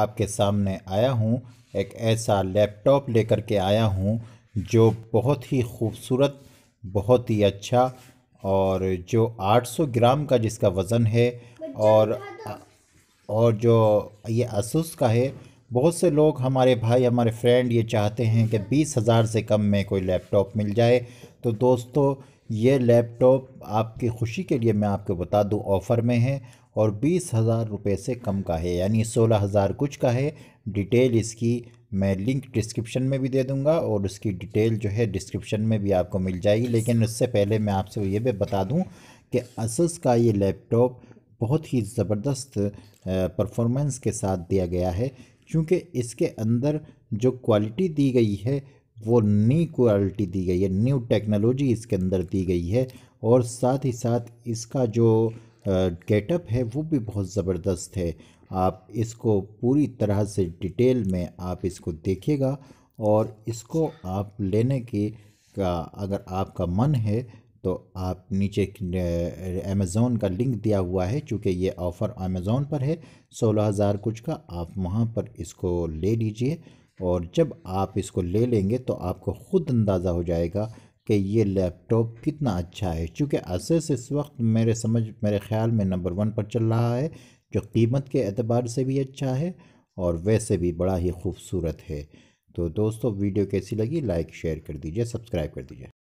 आपके सामने आया हूँ एक ऐसा लैपटॉप लेकर के आया हूँ जो बहुत ही खूबसूरत बहुत ही अच्छा और जो 800 ग्राम का जिसका वज़न है और और जो ये असूस का है बहुत से लोग हमारे भाई हमारे फ्रेंड ये चाहते हैं कि बीस हज़ार से कम में कोई लैपटॉप मिल जाए तो दोस्तों ये लैपटॉप आपकी खुशी के लिए मैं आपको बता दूं ऑफ़र में है और बीस हज़ार रुपये से कम का है यानी सोलह हज़ार कुछ का है डिटेल इसकी मैं लिंक डिस्क्रिप्शन में भी दे दूंगा और उसकी डिटेल जो है डिस्क्रिप्शन में भी आपको मिल जाएगी लेकिन उससे पहले मैं आपसे ये भी बता दूं कि असस का ये लैपटॉप बहुत ही ज़बरदस्त परफॉर्मेंस के साथ दिया गया है क्योंकि इसके अंदर जो क्वालिटी दी गई है वो नई क्वालिटी दी गई है न्यू टेक्नोलॉजी इसके अंदर दी गई है और साथ ही साथ इसका जो गेटअप है वो भी बहुत ज़बरदस्त है आप इसको पूरी तरह से डिटेल में आप इसको देखिएगा और इसको आप लेने की का अगर आपका मन है तो आप नीचे अमेज़ोन का लिंक दिया हुआ है चूँकि ये ऑफ़र अमेज़ोन पर है सोलह हज़ार कुछ का आप वहाँ पर इसको ले लीजिए और जब आप इसको ले लेंगे तो आपको ख़ुद अंदाज़ा हो जाएगा कि ये लैपटॉप कितना अच्छा है चूँकि असेस इस वक्त मेरे समझ मेरे ख्याल में नंबर वन पर चल रहा है जो कीमत के अतबार से भी अच्छा है और वैसे भी बड़ा ही खूबसूरत है तो दोस्तों वीडियो कैसी लगी लाइक शेयर कर दीजिए सब्सक्राइब कर दीजिए